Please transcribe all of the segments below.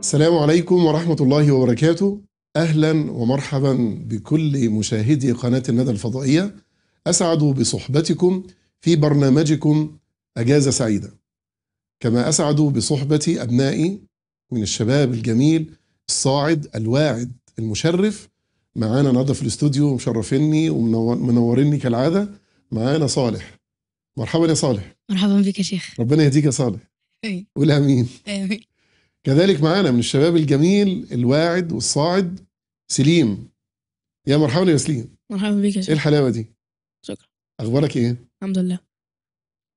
السلام عليكم ورحمة الله وبركاته أهلا ومرحبا بكل مشاهدي قناة الندى الفضائية أسعد بصحبتكم في برنامجكم أجازة سعيدة كما أسعد بصحبة أبنائي من الشباب الجميل الصاعد الواعد المشرف معانا نهارده في الاستوديو مشرفيني ومنوريني كالعاده معانا صالح مرحبا يا صالح مرحبا بك يا شيخ ربنا يهديك يا صالح أي. قول امين امين كذلك معانا من الشباب الجميل الواعد والصاعد سليم يا مرحبا يا سليم مرحبا بك يا إيه شيخ ايه الحلاوه دي شكرا اخبارك ايه الحمد لله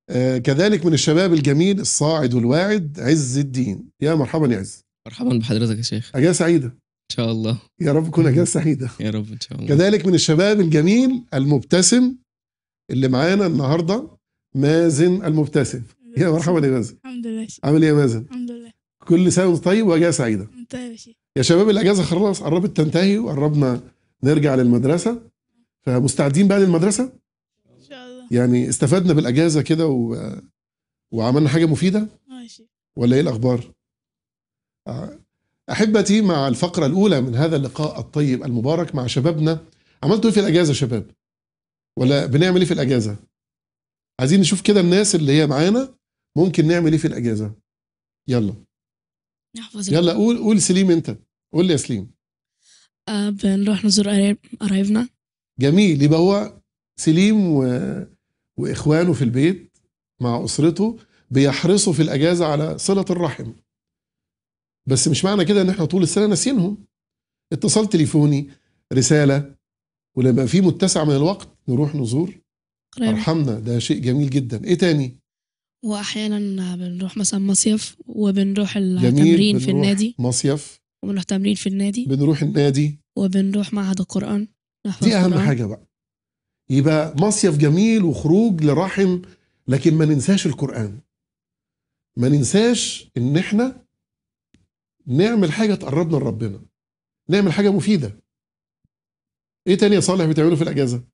آه كذلك من الشباب الجميل الصاعد والواعد عز الدين يا مرحبا يا عز مرحبا بحضرتك يا شيخ اجازه سعيده ان شاء الله يا رب تكون اجازه سعيده يا رب ان شاء الله كذلك من الشباب الجميل المبتسم اللي معانا النهارده مازن المبتسم يا مرحبا يا مازن الحمد لله عامل ايه يا مازن؟ الحمد لله كل سنه وانت طيب واجازه سعيده انت يا يا شباب الاجازه خلاص قربت تنتهي وقربنا نرجع للمدرسه فمستعدين بقى للمدرسه؟ ان شاء الله يعني استفدنا بالاجازه كده و... وعملنا حاجه مفيده؟ ماشي ولا ايه الاخبار؟ احبتي مع الفقره الاولى من هذا اللقاء الطيب المبارك مع شبابنا عملتوا ايه في الاجازه يا شباب؟ ولا بنعمل ايه في الاجازه عايزين نشوف كده الناس اللي هي معانا ممكن نعمل ايه في الاجازه يلا نحفظ يلا قول قول سليم انت قول لي يا سليم آه بنروح نزور قرايبنا جميل يبقى هو سليم و... واخوانه في البيت مع اسرته بيحرصوا في الاجازه على صله الرحم بس مش معنى كده ان احنا طول السنه ناسينهم اتصال تليفوني رساله ولما في متسع من الوقت نروح نزور قريب. ارحمنا ده شيء جميل جدا ايه تاني واحيانا بنروح مثلا مصيف وبنروح التمرين في النادي مصيف وبنروح تمرين في النادي بنروح النادي وبنروح معهد القران دي اهم القرآن. حاجه بقى يبقى مصيف جميل وخروج لرحم لكن ما ننساش القران ما ننساش ان احنا نعمل حاجه تقربنا لربنا نعمل حاجه مفيده ايه تاني يا صالح بتعمله في الاجازه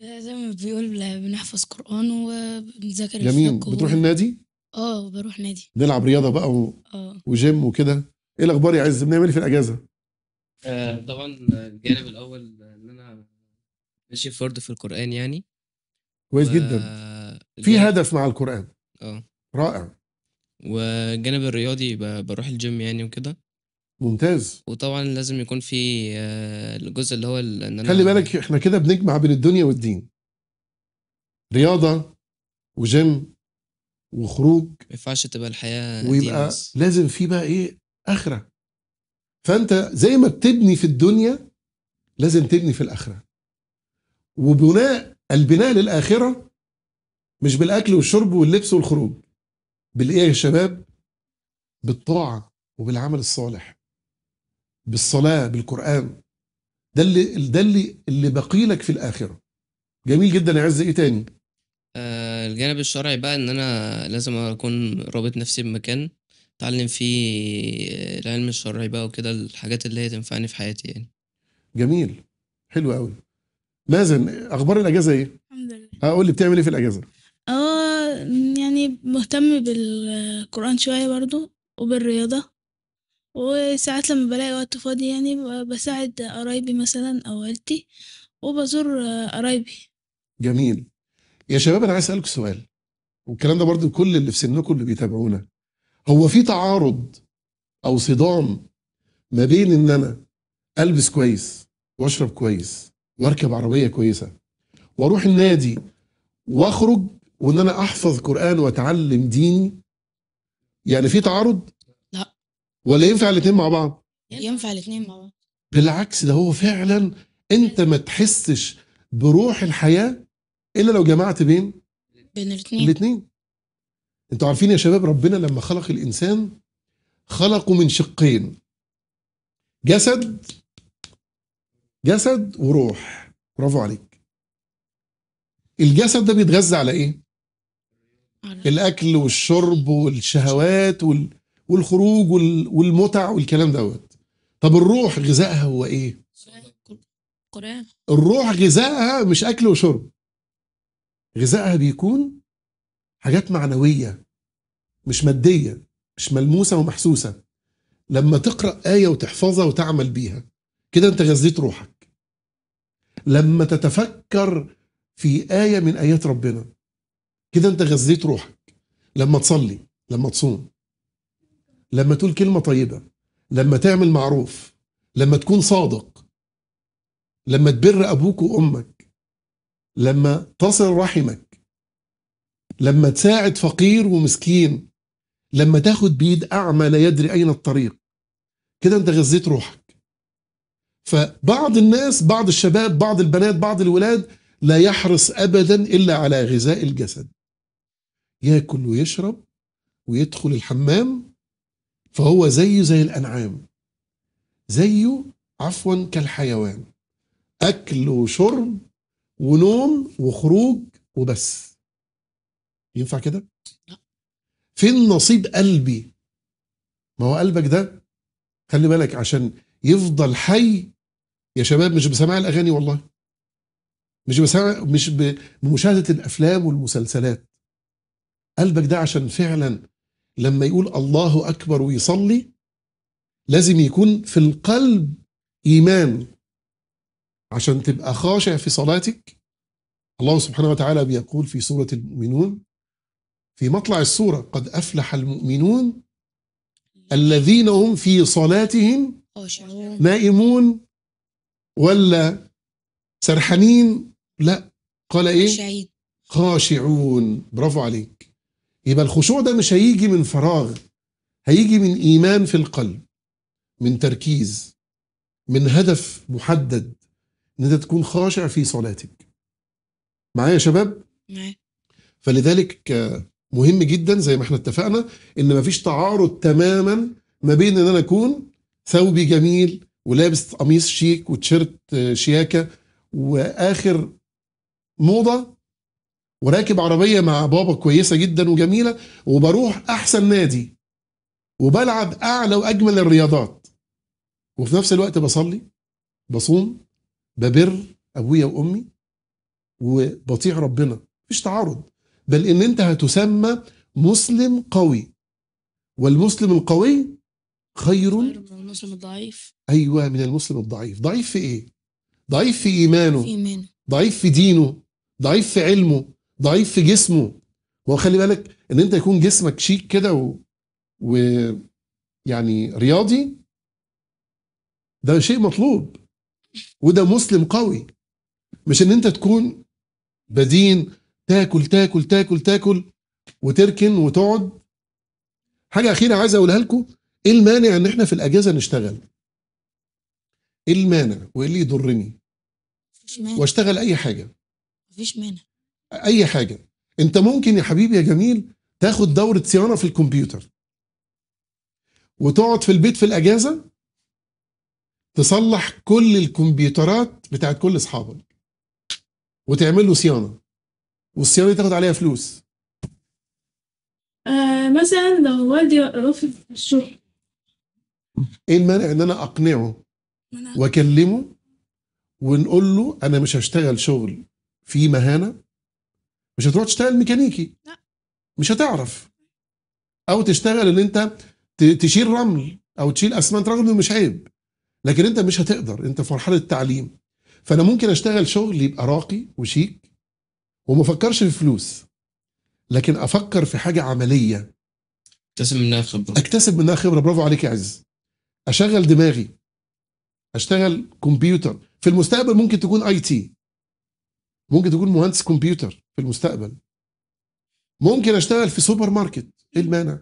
آه، زي ما بيقول بنحفظ قرآن وبنذاكر جميل و- بتروح النادي اه بروح نادي نلعب رياضه بقى و... آه. وجيم وكده ايه الاخبار يا عز بنعمل ايه في الاجازه آه، طبعا الجانب الأول إن أنا ماشي فرد في القرآن يعني كويس جدا في هدف مع القران اه رائع والجانب الرياضي بروح الجيم يعني وكده ممتاز وطبعا لازم يكون في آه، الجزء اللي هو ان خلي بالك احنا كده بنجمع بين الدنيا والدين رياضه وجيم وخروج ما ينفعش تبقى الحياه ويبقى دينس. لازم في بقى ايه اخره فانت زي ما بتبني في الدنيا لازم تبني في الاخره وبناء البناء للاخره مش بالاكل والشرب واللبس والخروج بالايه يا شباب بالطاعه وبالعمل الصالح بالصلاة بالقرآن ده اللي ده اللي اللي باقي لك في الآخرة جميل جدا يا عز إيه تاني؟ آه الجانب الشرعي بقى إن أنا لازم أكون رابط نفسي بمكان أتعلم فيه آه، العلم الشرعي بقى وكده الحاجات اللي هي تنفعني في حياتي يعني جميل حلو قوي مازن أخبار الأجازة إيه؟ الحمد لله اه قول لي بتعمل إيه في الأجازة؟ اه يعني مهتم بالقرآن شوية برضو وبالرياضة وساعات لما بلاقي وقت فاضي يعني بساعد قرايبي مثلا أو عيلتي وبزور قرايبي جميل يا شباب انا عايز اسالك سؤال والكلام ده برضو كل اللي في سنكم اللي بيتابعونا هو في تعارض او صدام ما بين ان انا البس كويس واشرب كويس واركب عربيه كويسه واروح النادي واخرج وان انا احفظ قران واتعلم ديني يعني في تعارض ولا ينفع الاثنين مع بعض ينفع الاثنين مع بعض بالعكس ده هو فعلا انت ما تحسش بروح الحياه الا لو جمعت بين بين الاثنين الاثنين انتوا عارفين يا شباب ربنا لما خلق الانسان خلقه من شقين جسد جسد وروح برافو عليك الجسد ده بيتغذى على ايه الاكل والشرب والشهوات وال... والخروج والمتع والكلام دوت طب الروح غذائها هو ايه القران الروح غذائها مش اكل وشرب غذائها بيكون حاجات معنويه مش ماديه مش ملموسه ومحسوسه لما تقرا ايه وتحفظها وتعمل بيها كده انت غذيت روحك لما تتفكر في ايه من ايات ربنا كده انت غذيت روحك لما تصلي لما تصوم لما تقول كلمة طيبة لما تعمل معروف لما تكون صادق لما تبر أبوك وأمك لما تصل رحمك لما تساعد فقير ومسكين لما تاخد بيد أعمى لا يدري أين الطريق كده أنت غذيت روحك فبعض الناس بعض الشباب بعض البنات بعض الولاد لا يحرص أبدا إلا على غذاء الجسد ياكل ويشرب ويدخل الحمام فهو زيه زي الأنعام زيه عفوا كالحيوان أكل وشرب ونوم وخروج وبس ينفع كده؟ فين نصيب قلبي؟ ما هو قلبك ده خلي بالك عشان يفضل حي يا شباب مش بسماع الأغاني والله مش بسمع مش بمشاهدة الأفلام والمسلسلات قلبك ده عشان فعلا لما يقول الله أكبر ويصلي لازم يكون في القلب إيمان عشان تبقى خاشع في صلاتك الله سبحانه وتعالى بيقول في سورة المؤمنون في مطلع السورة قد أفلح المؤمنون الذين هم في صلاتهم نائمون ولا سرحانين لا قال ايه خاشعون برافو عليك يبقى الخشوع ده مش هيجي من فراغ هيجي من إيمان في القلب من تركيز من هدف محدد ان انت تكون خاشع في صلاتك معايا يا شباب فلذلك مهم جدا زي ما احنا اتفقنا ان مفيش تعارض تماما ما بين ان انا اكون ثوبي جميل ولابس قميص شيك وتيشيرت شياكه واخر موضه وراكب عربيه مع بابا كويسه جدا وجميله وبروح احسن نادي وبلعب اعلى واجمل الرياضات وفي نفس الوقت بصلي بصوم ببر ابويا وامي وبطيع ربنا مفيش تعارض بل ان انت هتسمى مسلم قوي والمسلم القوي خير من المسلم الضعيف ايوه من المسلم الضعيف ضعيف في ايه ضعيف في ايمانه, في إيمانه. ضعيف في دينه ضعيف في علمه ضعيف في جسمه ما هو خلي بالك ان انت يكون جسمك شيك كده و... و يعني رياضي ده شيء مطلوب وده مسلم قوي مش ان انت تكون بدين تاكل تاكل تاكل تاكل وتركن وتقعد حاجه اخيره عايز اقولها لكم ايه المانع ان احنا في الاجازه نشتغل ايه المانع وايه اللي يضرني واشتغل اي حاجه مفيش مانع اي حاجه انت ممكن يا حبيبي يا جميل تاخد دوره صيانه في الكمبيوتر وتقعد في البيت في الاجازه تصلح كل الكمبيوترات بتاعت كل اصحابك وتعمل له صيانه والصيانه تاخد عليها فلوس آه، مثلا لو والدي رفض الشغل ايه المانع ان انا اقنعه واكلمه ونقول له انا مش هشتغل شغل فيه مهانه مش هتروح تشتغل ميكانيكي لا. مش هتعرف او تشتغل ان انت تشيل رمل او تشيل اسمنت رغم مش عيب لكن انت مش هتقدر انت في مرحله التعليم فانا ممكن اشتغل شغل يبقى راقي وشيك وما افكرش في فلوس لكن افكر في حاجه عمليه اكتسب منها خبره اكتسب منها خبره برافو عليك يا عز اشغل دماغي اشتغل كمبيوتر في المستقبل ممكن تكون اي تي ممكن تكون مهندس كمبيوتر في المستقبل ممكن اشتغل في سوبر ماركت ايه المانع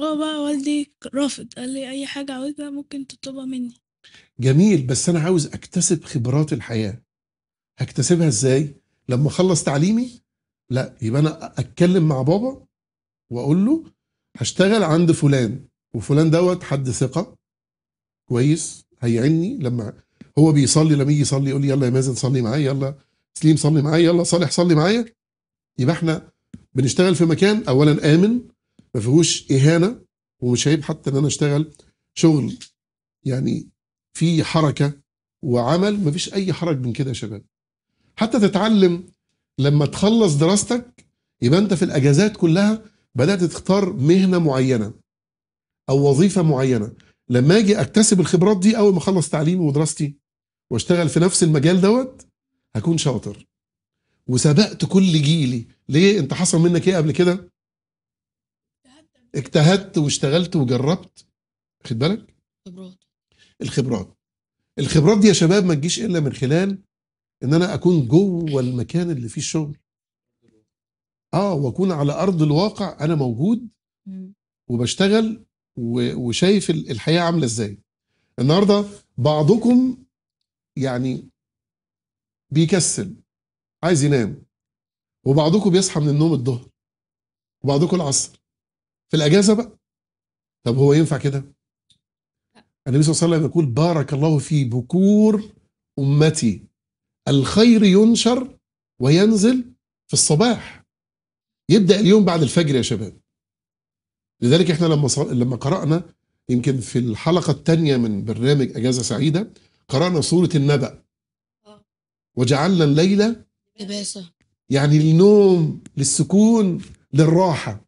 هو بقى والدي رافض قال لي اي حاجه عاوزها ممكن تطلبها مني جميل بس انا عاوز اكتسب خبرات الحياه هكتسبها ازاي لما اخلص تعليمي لا يبقى انا اتكلم مع بابا واقول له هشتغل عند فلان وفلان دوت حد ثقه كويس هيعني لما هو بيصلي لما يجي يصلي يقول لي يلا يا مازن صلي معايا يلا سليم صلي معايا يلا صالح صلي معايا يبقى احنا بنشتغل في مكان اولا امن ما فيهوش اهانه ومش عيب حتى ان انا اشتغل شغل يعني في حركه وعمل ما فيش اي حرج من كده يا شباب حتى تتعلم لما تخلص دراستك يبقى انت في الاجازات كلها بدات تختار مهنه معينه او وظيفه معينه لما اجي اكتسب الخبرات دي اول ما اخلص تعليمي ودراستي واشتغل في نفس المجال دوت هكون شاطر وسبقت كل جيلي ليه انت حصل منك ايه قبل كده اجتهدت واشتغلت وجربت خد بالك خبرات الخبرات الخبرات دي يا شباب ما تجيش الا من خلال ان انا اكون جوه المكان اللي فيه الشغل اه واكون على ارض الواقع انا موجود وبشتغل وشايف الحياه عامله ازاي النهارده بعضكم يعني بيكسل عايز ينام وبعضكم بيصحى من النوم الظهر وبعضكم العصر في الاجازه بقى طب هو ينفع كده النبي صلى الله عليه وسلم يقول بارك الله في بكور امتي الخير ينشر وينزل في الصباح يبدا اليوم بعد الفجر يا شباب لذلك احنا لما صار... لما قرانا يمكن في الحلقه الثانيه من برنامج اجازه سعيده قرانا سوره النبأ وجعلنا الليل لباسا يعني للنوم للسكون للراحة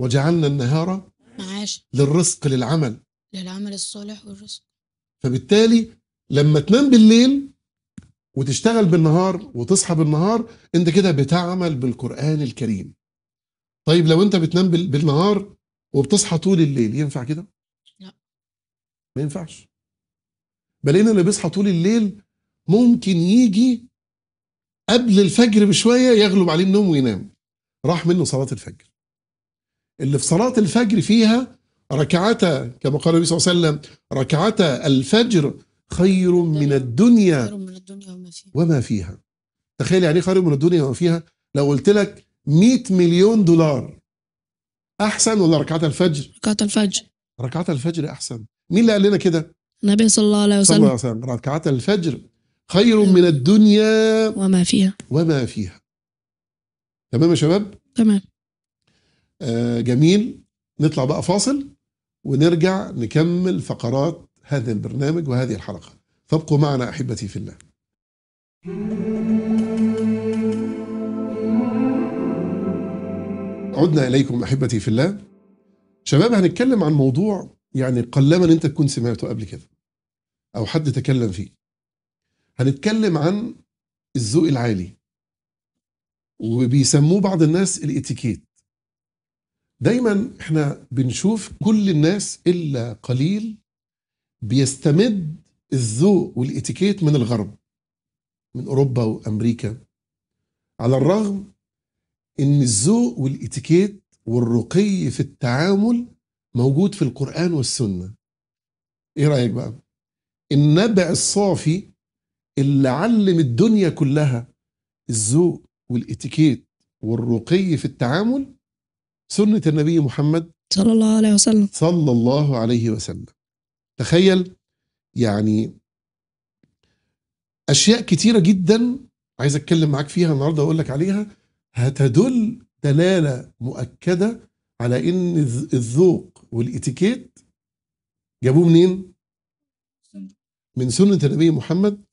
وجعلنا النهار معاشا للرزق للعمل للعمل الصالح والرزق فبالتالي لما تنام بالليل وتشتغل بالنهار وتصحى بالنهار انت كده بتعمل بالقرآن الكريم طيب لو انت بتنام بالنهار وبتصحى طول الليل ينفع كده؟ لا ما ينفعش بل ان اللي بيصحى طول الليل ممكن يجي قبل الفجر بشويه يغلب عليه النوم وينام راح منه صلاه الفجر اللي في صلاه الفجر فيها ركعتا كما قال النبي صلى الله عليه وسلم ركعتا الفجر خير من الدنيا وما فيها تخيل يعني إيه خير من الدنيا وما فيها لو قلت لك 100 مليون دولار احسن ولا ركعتا الفجر ركعتا الفجر ركعتا الفجر احسن مين اللي قال لنا كده النبي صلى الله عليه وسلم صلى الله عليه وسلم ركعات الفجر خير من الدنيا وما فيها وما فيها تمام يا شباب تمام آه جميل نطلع بقى فاصل ونرجع نكمل فقرات هذا البرنامج وهذه الحلقه فابقوا معنا احبتي في الله عدنا اليكم احبتي في الله شباب هنتكلم عن موضوع يعني قلما انت تكون سمعته قبل كده او حد تكلم فيه هنتكلم عن الذوق العالي وبيسموه بعض الناس الاتيكيت دايما احنا بنشوف كل الناس الا قليل بيستمد الذوق والاتيكيت من الغرب من اوروبا وامريكا على الرغم ان الذوق والاتيكيت والرقي في التعامل موجود في القران والسنه ايه رايك بقى النبع الصافي اللي علم الدنيا كلها الذوق والاتيكيت والرقي في التعامل سنة النبي محمد صلى الله عليه وسلم صلى الله عليه وسلم تخيل يعني أشياء كتيرة جدا عايز أتكلم معاك فيها النهاردة واقول لك عليها هتدل دلالة مؤكدة على إن الذوق والإتيكيت جابوه منين؟ من سنة النبي محمد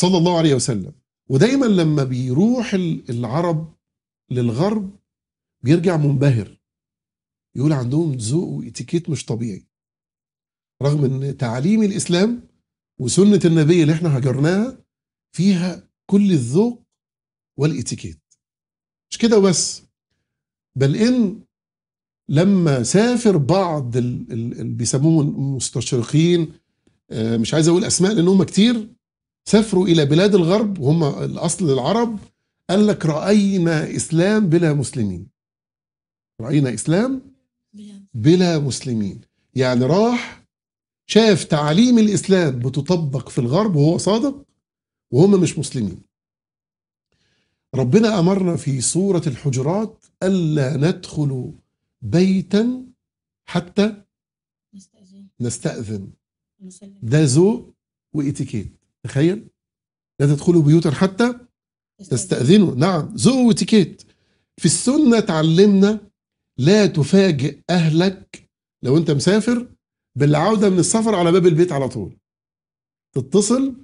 صلى الله عليه وسلم ودايما لما بيروح العرب للغرب بيرجع منبهر يقول عندهم ذوق واتيكيت مش طبيعي رغم ان تعاليم الاسلام وسنه النبي اللي احنا هجرناها فيها كل الذوق والاتيكيت مش كده بس بل ان لما سافر بعض اللي بيسموهم المستشرقين آه، مش عايز اقول اسماء لان هم كتير سافروا إلى بلاد الغرب وهم الأصل العرب قال لك رأينا إسلام بلا مسلمين رأينا إسلام بلا مسلمين يعني راح شاف تعاليم الإسلام بتطبق في الغرب وهو صادق وهم مش مسلمين ربنا أمرنا في سورة الحجرات ألا ندخل بيتا حتى نستأذن ده ذوق وإتيكيت تخيل لا تدخلوا بيوتا حتى تستأذنوا نعم ذوق واتيكيت في السنة تعلمنا لا تفاجئ أهلك لو أنت مسافر بالعودة من السفر على باب البيت على طول تتصل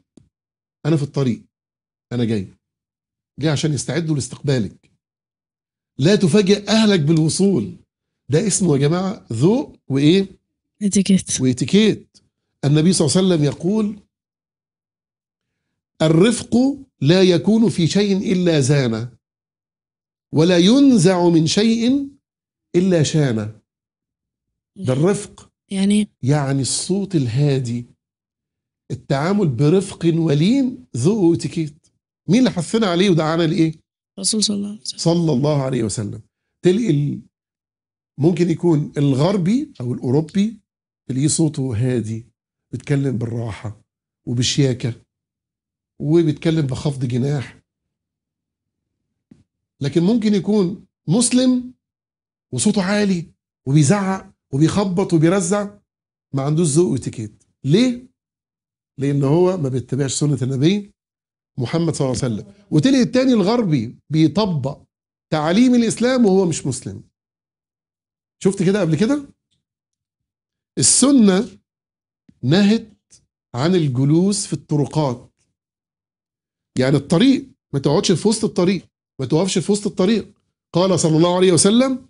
أنا في الطريق أنا جاي جاي عشان يستعدوا لاستقبالك لا تفاجئ أهلك بالوصول ده اسمه يا جماعة ذوق وإيه؟ اتيكيت واتيكيت النبي صلى الله عليه وسلم يقول الرفق لا يكون في شيء إلا زانه ولا ينزع من شيء إلا شانه ده الرفق يعني يعني الصوت الهادي التعامل برفق ولين ذو اتيكيت مين اللي حثنا عليه ودعانا لايه الرسول صلى الله عليه وسلم صلى الله عليه وسلم تلقي ممكن يكون الغربي او الاوروبي تلاقيه صوته هادي بيتكلم بالراحه وبشياكه وبيتكلم بخفض جناح لكن ممكن يكون مسلم وصوته عالي وبيزعق وبيخبط وبيرزع ما عندوش ذوق واتيكيت ليه؟ لان هو ما بيتبعش سنه النبي محمد صلى الله عليه وسلم وتلاقي التاني الغربي بيطبق تعاليم الاسلام وهو مش مسلم شفت كده قبل كده السنه نهت عن الجلوس في الطرقات يعني الطريق ما تقعدش في وسط الطريق ما توقفش في وسط الطريق قال صلى الله عليه وسلم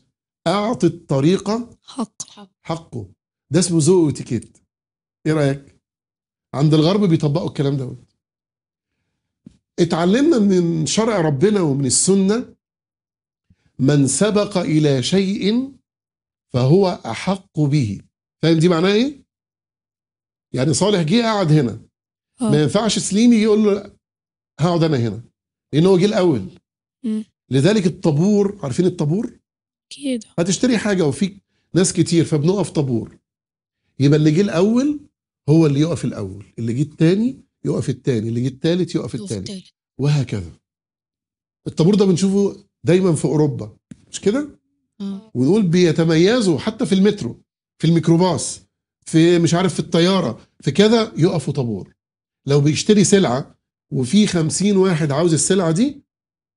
اعط الطريق حق حقه ده اسمه ذوق واتيكيت ايه رايك عند الغرب بيطبقوا الكلام دوت اتعلمنا من شرع ربنا ومن السنه من سبق الى شيء فهو احق به فاهم دي معناه ايه يعني صالح جه قعد هنا ما آه. ينفعش سليم يجي يقول له هقعد انا هنا لان هو جه الاول لذلك الطابور عارفين الطابور اكيد هتشتري حاجه وفي ناس كتير فبنقف طابور يبقى اللي جه الاول هو اللي يقف الاول اللي جه الثاني يقف الثاني اللي جه الثالث يقف الثاني وهكذا الطابور ده بنشوفه دايما في اوروبا مش كده آه. ونقول بيتميزوا حتى في المترو في الميكروباص في مش عارف في الطياره في كذا يقفوا طابور لو بيشتري سلعه وفي 50 واحد عاوز السلعه دي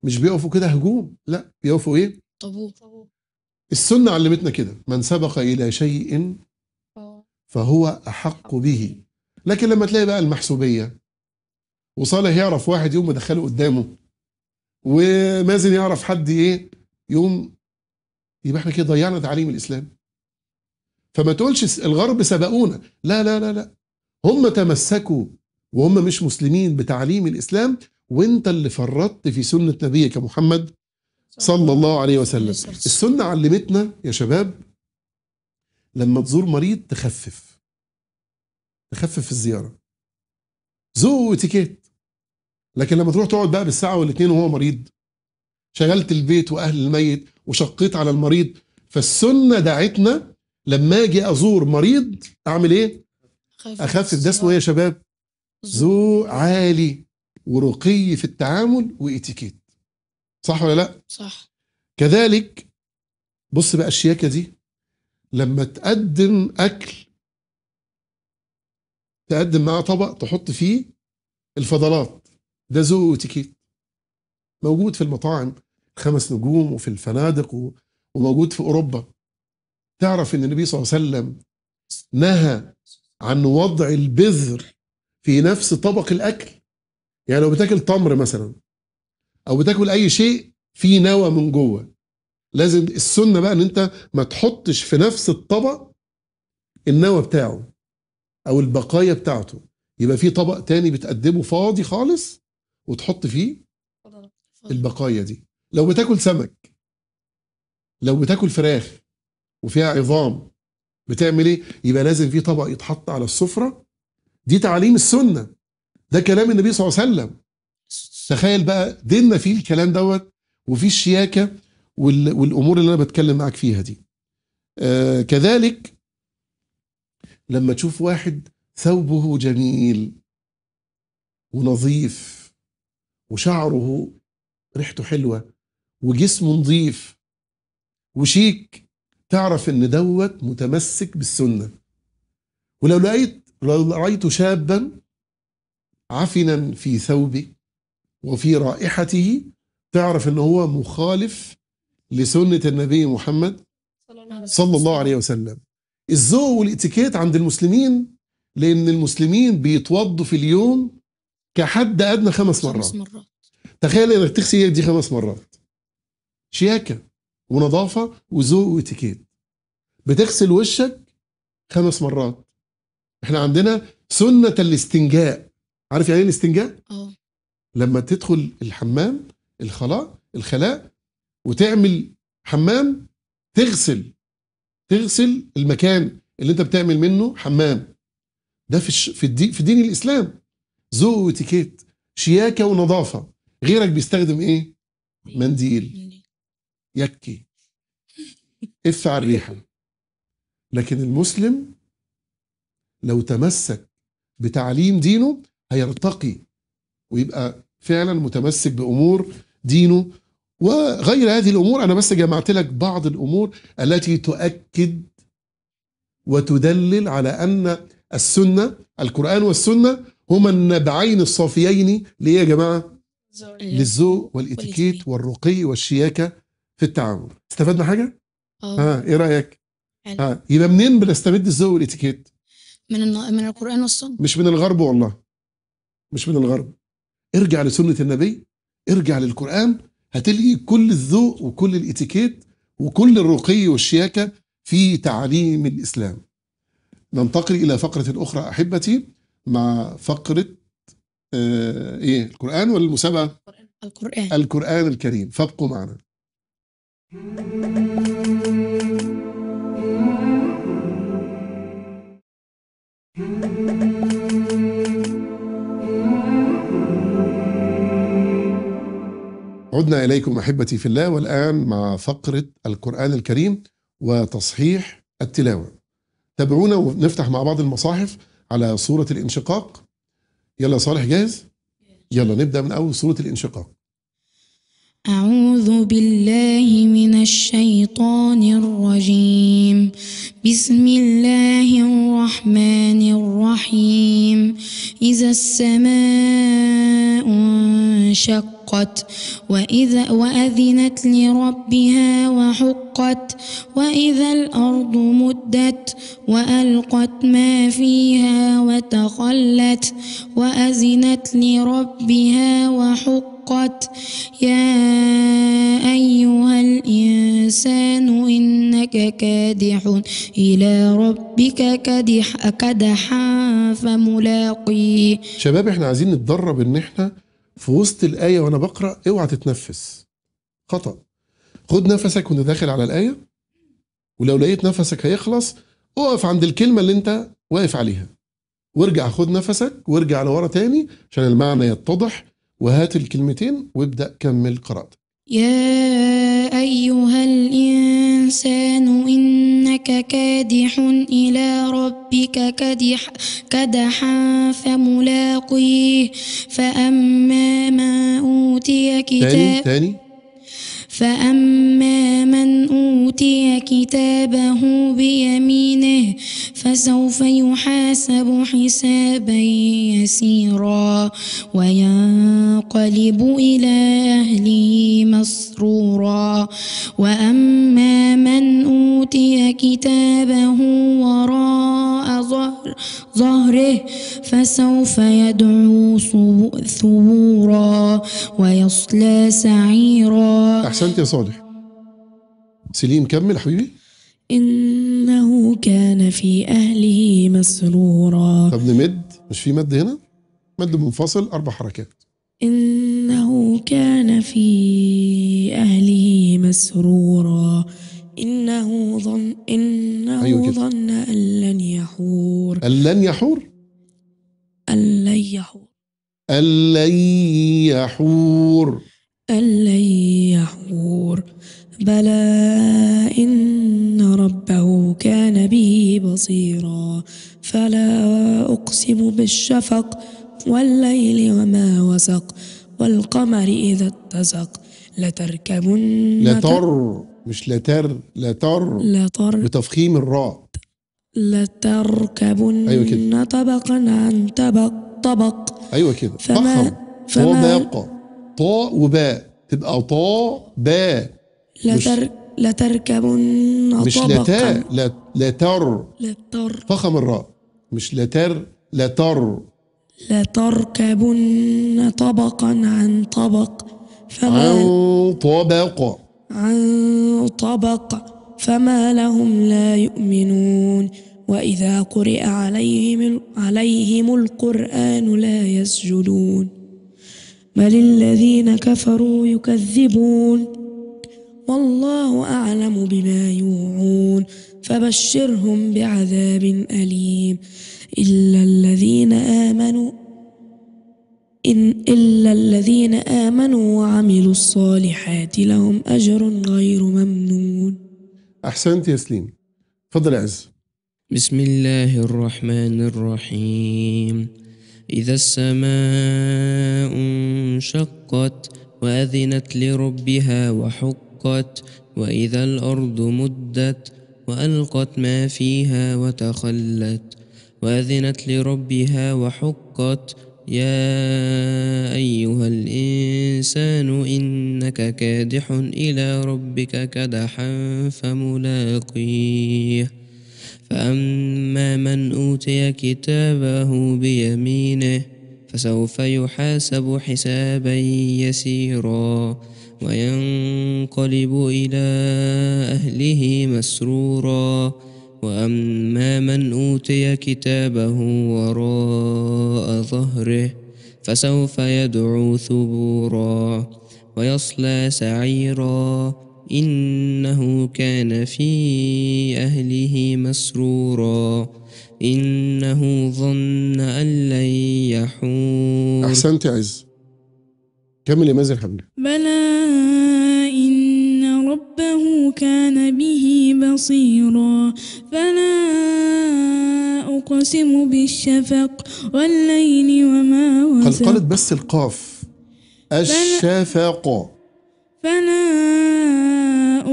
مش بيقفوا كده هجوم لا بيقفوا ايه طبوه السنه علمتنا كده من سبق الى شيء اه. فهو احق به لكن لما تلاقي بقى المحسوبيه وصالح يعرف واحد يوم مدخله قدامه ومازن يعرف حد ايه يوم يبقى احنا كده ضيعنا تعاليم الاسلام فما تقولش الغرب سبقونا لا لا لا لا هم تمسكوا وهم مش مسلمين بتعليم الإسلام وانت اللي فرطت في سنة نبيك محمد صلى الله عليه وسلم السنة علمتنا يا شباب لما تزور مريض تخفف تخفف الزيارة زو واتيكيت لكن لما تروح تقعد بقى بالساعة والاثنين وهو مريض شغلت البيت وأهل الميت وشقيت على المريض فالسنة دعتنا لما أجي أزور مريض أعمل إيه؟ أخفف ده اسمه إيه يا شباب؟ ذو عالي ورقي في التعامل واتيكيت صح ولا لا صح كذلك بص بقى الشياكه دي لما تقدم اكل تقدم معاه طبق تحط فيه الفضلات ده ذو اتيكيت موجود في المطاعم خمس نجوم وفي الفنادق وموجود في اوروبا تعرف ان النبي صلى الله عليه وسلم نهى عن وضع البذر في نفس طبق الاكل يعني لو بتاكل تمر مثلا او بتاكل اي شيء في نوى من جوه لازم السنه بقى ان انت ما تحطش في نفس الطبق النوى بتاعه او البقايا بتاعته يبقى في طبق تاني بتقدمه فاضي خالص وتحط فيه البقايا دي لو بتاكل سمك لو بتاكل فراخ وفيها عظام بتعمل ايه يبقى لازم في طبق يتحط على السفره دي تعاليم السنه ده كلام النبي صلى الله عليه وسلم تخيل بقى ديننا فيه الكلام دوت وفيه الشياكه والامور اللي انا بتكلم معاك فيها دي آه كذلك لما تشوف واحد ثوبه جميل ونظيف وشعره ريحته حلوه وجسمه نظيف وشيك تعرف ان دوت متمسك بالسنه ولو لقيت لو رأيت شابا عفنا في ثوبه وفي رائحته تعرف ان هو مخالف لسنة النبي محمد صلى الله عليه وسلم الذوق والاتيكيت عند المسلمين لان المسلمين بيتوضوا في اليوم كحد ادنى خمس مرات, خمس مرات. تخيل انك تغسل ايدك دي خمس مرات شياكه ونظافه وذوق واتيكيت بتغسل وشك خمس مرات احنا عندنا سنه الاستنجاء عارف يعني ايه الاستنجاء اه لما تدخل الحمام الخلاء الخلاء وتعمل حمام تغسل تغسل المكان اللي انت بتعمل منه حمام ده في في الدين في دين الاسلام ذوق واتيكيت شياكه ونظافه غيرك بيستخدم ايه منديل يكي اف على الريحه لكن المسلم لو تمسك بتعليم دينه هيرتقي ويبقى فعلا متمسك بامور دينه وغير هذه الامور انا بس جمعت لك بعض الامور التي تؤكد وتدلل على ان السنه القران والسنه هما النبعين الصافيين ليه يا جماعه؟ للذوق والاتيكيت والرقي والشياكه في التعامل استفدنا حاجه؟ اه ايه رايك؟ ها يبقى منين بنستمد الذوق والاتيكيت؟ من من القرآن والسنة مش من الغرب والله مش من الغرب ارجع لسنة النبي ارجع للقرآن هتلقي كل الذوق وكل الاتيكيت وكل الرقي والشياكة في تعاليم الإسلام ننتقل إلى فقرة أخرى أحبتي مع فقرة آه إيه القرآن ولا المسابقة؟ القرآن القرآن الكريم فابقوا معنا عدنا اليكم احبتي في الله والان مع فقره القران الكريم وتصحيح التلاوه. تابعونا ونفتح مع بعض المصاحف على سوره الانشقاق. يلا صالح جاهز؟ يلا نبدا من اول سوره الانشقاق. أعوذ بالله من الشيطان الرجيم بسم الله الرحمن الرحيم إذا السماء انشقت وإذا وأذنت لربها وحقت وإذا الأرض مدت وألقت ما فيها وتخلت وأذنت لربها وحقت يا أيها الإنسان إنك كادح إلى ربك كدح كدحا فملاقيه شباب احنا عايزين نتدرب ان احنا في وسط الآية وأنا بقرأ اوعى تتنفس خطأ خد نفسك وأنت داخل على الآية ولو لقيت نفسك هيخلص اقف عند الكلمة اللي أنت واقف عليها وارجع خد نفسك وارجع لورا تاني عشان المعنى يتضح وهات الكلمتين وابدأ كمل قراءتك يا أيها الإنسان إن إنك كادح إلى ربك كدح كدحا فملاقيه فأما ما أوتي كتاب تاني, تاني فأما من أوتي كتابه بيمينه فسوف يحاسب حسابا يسيرا وينقلب إلى أهله مسرورا وأما من أوتي كتابه وراء ظهر ظهره فسوف يدعو ثبورا ويصلى سعيرا أحسن أنت يا صالح سليم كمل حبيبي إنه كان في أهله مسرورا طب نمد مش في مد هنا مد منفصل أربع حركات إنه كان في أهله مسرورا إنه ظن إنه أيوة ظن أن لن يحور أن لن يحور أن لن يحور أن لن يحور أن لن حور بلى إن ربه كان به بصيرا فلا أقسم بالشفق والليل وما وسق والقمر إذا اتسق لتركبن لتر مش لتر لتر لتر بتفخيم الراء لتركبن أيوة كده. طبقا عن طبق طبق أيوه كده فما فخم فما وباقة طاء وباء تبقى طا باء لتر لتركبن مش لتا لتر لتر فخم الراء مش لتر لتر لتركبن طبقا عن طبق فما عن طبق عن طبق فما لهم لا يؤمنون وإذا قرئ عليهم عليهم القرآن لا يسجدون بل الذين كفروا يكذبون والله أعلم بما يوعون فبشرهم بعذاب أليم إلا الذين آمنوا إن إلا الذين آمنوا وعملوا الصالحات لهم أجر غير ممنون أحسنت يا سليم تفضل عز بسم الله الرحمن الرحيم إذا السماء انشقت وأذنت لربها وحقت وإذا الأرض مدت وألقت ما فيها وتخلت وأذنت لربها وحقت يا أيها الإنسان إنك كادح إلى ربك كدحا فملاقيه فأما من أوتي كتابه بيمينه فسوف يحاسب حسابا يسيرا وينقلب إلى أهله مسرورا وأما من أوتي كتابه وراء ظهره فسوف يدعو ثبورا ويصلى سعيرا إنه كان في أهله مسرورا إنه ظن أن لن يحور أحسنت عز كمل يا مازن حمله بلى إن ربه كان به بصيرا فلا أقسم بالشفق والليل وما وسق قد قالت بس القاف الشفق فلا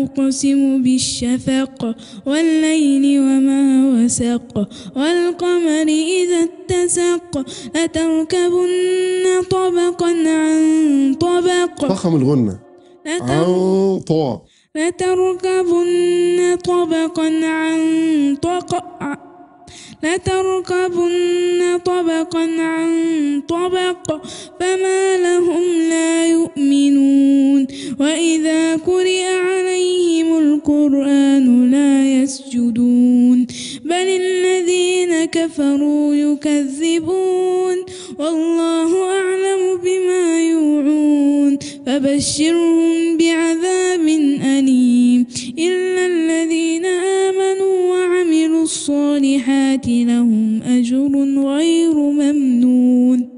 أقسم بالشفق والليل وما وسق والقمر إذا اتسق لتركبن طبقا عن طبق فخم الغنة عن لتركبن طبقا عن طبق لتركبن طبقا عن طبق فما لهم لا يسجدون بل الذين كفروا يكذبون والله أعلم بما يوعون فبشرهم بعذاب أليم إلا الذين آمنوا وعملوا الصالحات لهم أجر غير ممنون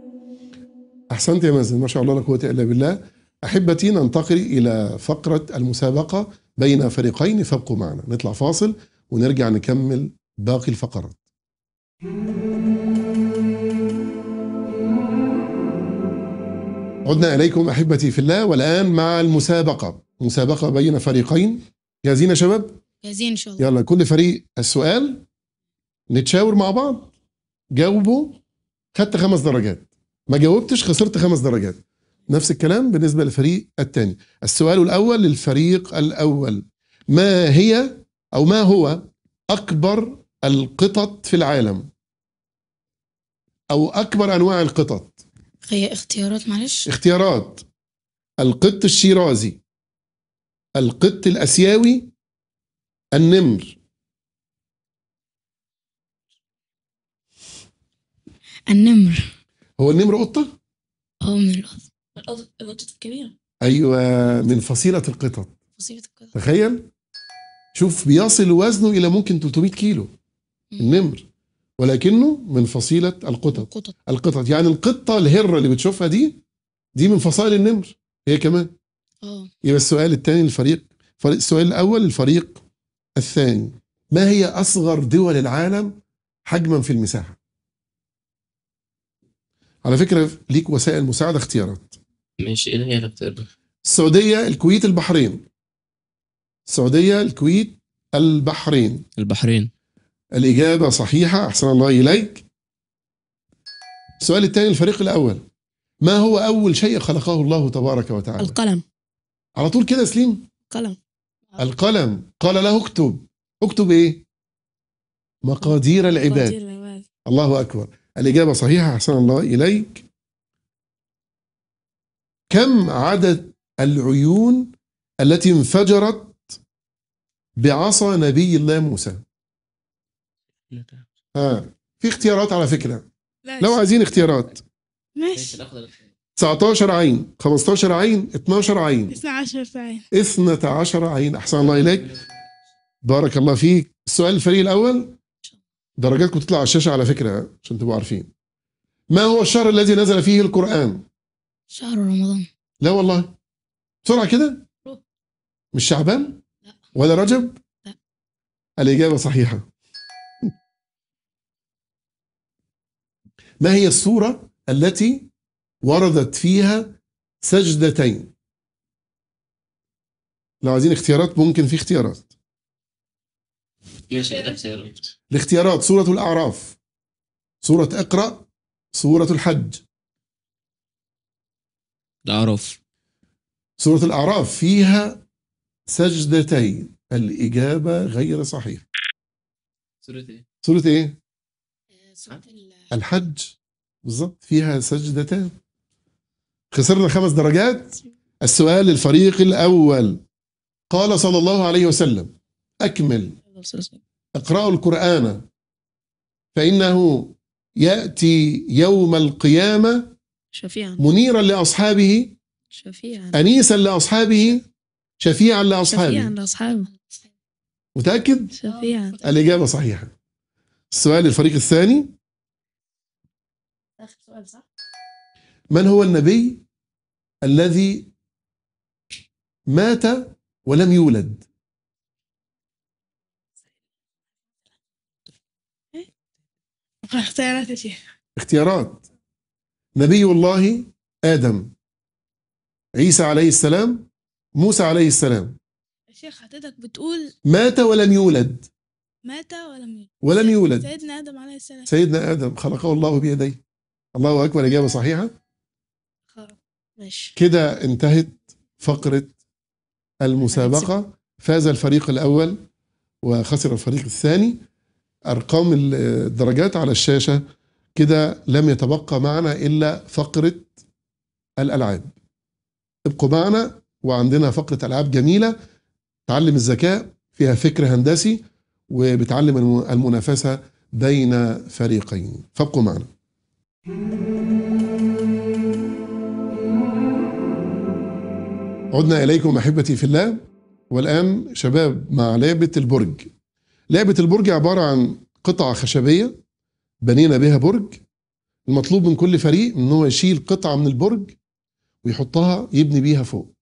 أحسنت يا مازن ما شاء الله لا قوة إلا بالله أحبتي ننتقل إلى فقرة المسابقة بين فريقين فابقوا معنا نطلع فاصل ونرجع نكمل باقي الفقرات عدنا إليكم أحبتي في الله والآن مع المسابقة مسابقة بين فريقين جاهزين يا شباب؟ جاهزين إن شاء الله يلا كل فريق السؤال نتشاور مع بعض جاوبوا خدت خمس درجات ما جاوبتش خسرت خمس درجات نفس الكلام بالنسبة للفريق الثاني السؤال الأول للفريق الأول ما هي أو ما هو أكبر القطط في العالم أو أكبر أنواع القطط هي اختيارات معلش اختيارات القط الشيرازي القط الاسيوي النمر النمر هو النمر قطه؟ اه من القطه القطط الكبيرة أيوة من فصيلة القطط فصيلة القطط تخيل شوف بيصل وزنه إلى ممكن 300 كيلو النمر ولكنه من فصيلة القطط القطط, القطط. يعني القطة الهرة اللي بتشوفها دي دي من فصائل النمر هي كمان اه يبقى السؤال الثاني للفريق السؤال الأول الفريق الثاني ما هي أصغر دول العالم حجما في المساحة على فكرة ليك وسائل مساعدة اختيارات ماشي ايه اللي هي السعوديه الكويت البحرين السعوديه الكويت البحرين البحرين الاجابه صحيحه احسن الله اليك السؤال الثاني الفريق الاول ما هو اول شيء خلقه الله تبارك وتعالى القلم على طول كده سليم قلم القلم قال له اكتب اكتب ايه مقادير العباد مقادير الله اكبر الاجابه صحيحه احسن الله اليك كم عدد العيون التي انفجرت بعصا نبي الله موسى آه. في اختيارات على فكرة لو عايزين اختيارات ماشي 19 عين 15 عين 12 عين 12 عين 12 عين احسن الله اليك بارك الله فيك السؤال الفريق الاول درجاتكم تطلع على الشاشه على فكره عشان تبقوا عارفين ما هو الشهر الذي نزل فيه القران شهر رمضان لا والله بسرعة كده مش شعبان لا ولا رجب لا الإجابة صحيحة ما هي السورة التي وردت فيها سجدتين لو عايزين اختيارات ممكن في اختيارات الاختيارات سورة الأعراف سورة اقرأ سورة الحج الأعراف سورة الأعراف فيها سجدتين الإجابة غير صحيحة سورة إيه؟ سورة إيه؟ آه، سورة الحج بالظبط فيها سجدتان خسرنا خمس درجات السؤال الفريق الأول قال صلى الله عليه وسلم أكمل اقرأوا القرآن فإنه يأتي يوم القيامة شفيعا منيرا لأصحابه شفيعا أنيسا لأصحابه شفيعا لأصحابه شفيعا لأصحابه متأكد؟ شفيعا الإجابة صحيحة السؤال للفريق الثاني آخر سؤال صح من هو النبي الذي مات ولم يولد إيه؟ اختيارات يا شيخ اختيارات نبي الله آدم عيسى عليه السلام موسى عليه السلام يا شيخ حضرتك بتقول مات ولم يولد مات ولم يولد ولم يولد سيدنا آدم عليه السلام سيدنا آدم خلقه الله بيديه الله أكبر إجابة صحيحة ماشي كده انتهت فقرة المسابقة فاز الفريق الأول وخسر الفريق الثاني أرقام الدرجات على الشاشة كده لم يتبقى معنا إلا فقرة الألعاب ابقوا معنا وعندنا فقرة ألعاب جميلة تعلم الذكاء فيها فكر هندسي وبتعلم المنافسة بين فريقين فابقوا معنا عدنا إليكم أحبتي في الله والآن شباب مع لعبة البرج لعبة البرج عبارة عن قطع خشبية بنينا بها برج المطلوب من كل فريق ان هو يشيل قطعه من البرج ويحطها يبني بيها فوق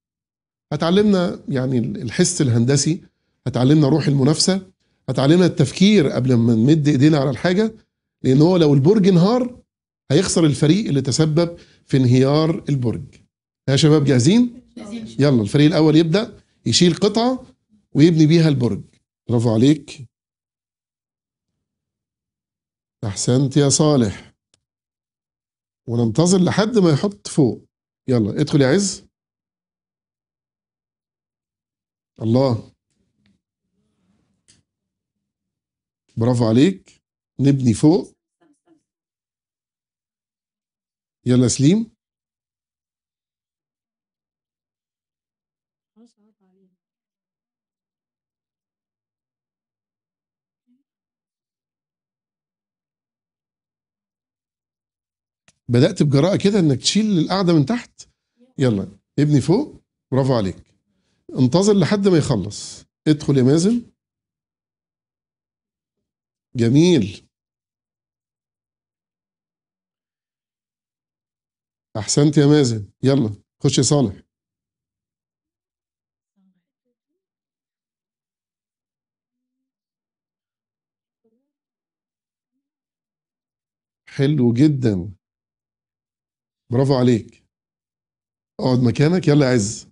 هتعلمنا يعني الحس الهندسي هتعلمنا روح المنافسه هتعلمنا التفكير قبل ما نمد ايدينا على الحاجه لان هو لو البرج انهار هيخسر الفريق اللي تسبب في انهيار البرج يا شباب جاهزين يلا الفريق الاول يبدا يشيل قطعه ويبني بيها البرج برافو عليك احسنت يا صالح وننتظر لحد ما يحط فوق يلا ادخل يا عز الله برافو عليك نبني فوق يلا سليم بدات بجراءه كده انك تشيل القعده من تحت يلا ابني فوق برافو عليك انتظر لحد ما يخلص ادخل يا مازن جميل احسنت يا مازن يلا خش يا صالح حلو جدا برافو عليك اقعد مكانك يلا يا عز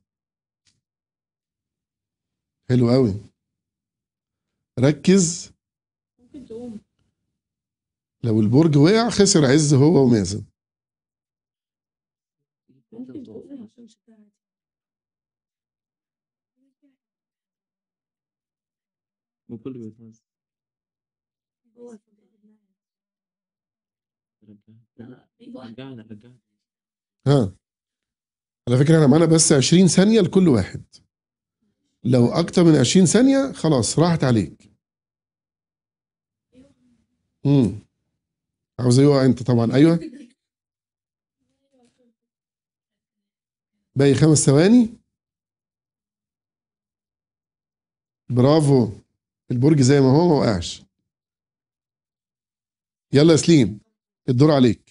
حلو قوي ركز ممكن تقوم لو البرج وقع خسر عز هو ومازن ممكن رجعنا رجعنا ها على فكره احنا معانا بس 20 ثانيه لكل واحد لو اكتر من 20 ثانيه خلاص راحت عليك امم عاوز ايوه انت طبعا ايوه باقي خمس ثواني برافو البرج زي ما هو ما وقعش يلا يا سليم الدور عليك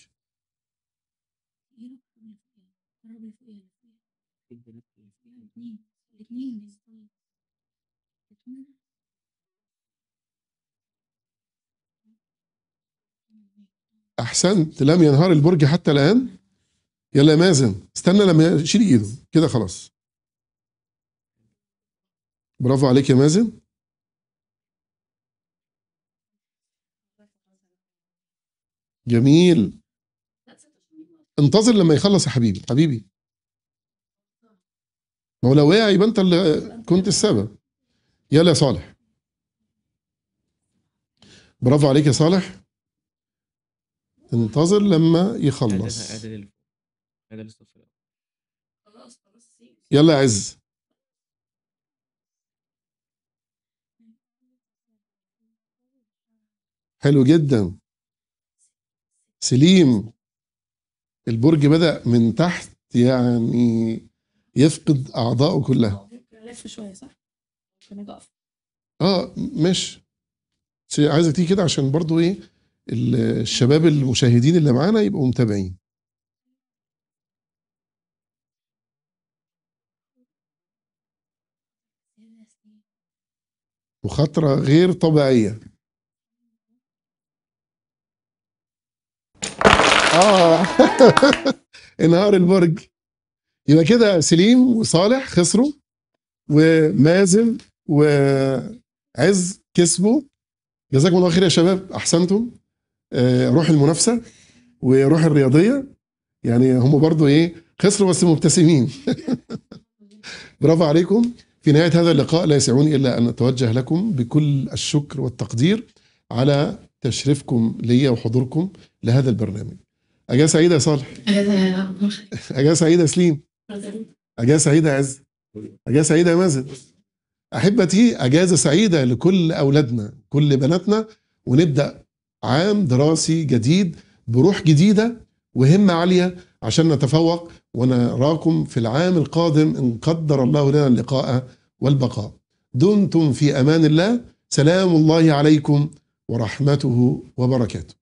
احسنت لم ينهار البرج حتى الان يلا يا مازن استنى لما يشيل ايده كده خلاص برافو عليك يا مازن جميل انتظر لما يخلص يا حبيبي حبيبي ما هو لو وقع يبقى انت اللي كنت السبب يلا يا صالح برافو عليك يا صالح انتظر لما يخلص خلاص خلاص يلا يا عز حلو جدا سليم البرج بدأ من تحت يعني يفقد أعضائه كلها شوية صح؟ اه ماشي عايزك تيجي كده عشان برضو ايه الشباب المشاهدين اللي معانا يبقوا متابعين مخاطرة غير طبيعية آه انهار البرج يبقى كده سليم وصالح خسروا ومازن وعز كسبوا جزاكم الله خير يا شباب احسنتم آه، روح المنافسه وروح الرياضيه يعني هم برضو ايه خسروا بس مبتسمين برافو عليكم في نهايه هذا اللقاء لا يسعني الا ان اتوجه لكم بكل الشكر والتقدير على تشريفكم ليا وحضوركم لهذا البرنامج أجا سعيدة يا صالح أجا سعيدة سليم أجا سعيدة عز أجا سعيدة يا مازن أحبتي أجازة سعيدة لكل أولادنا كل بناتنا ونبدأ عام دراسي جديد بروح جديدة وهمة عالية عشان نتفوق ونراكم في العام القادم إن قدر الله لنا اللقاء والبقاء دمتم في أمان الله سلام الله عليكم ورحمته وبركاته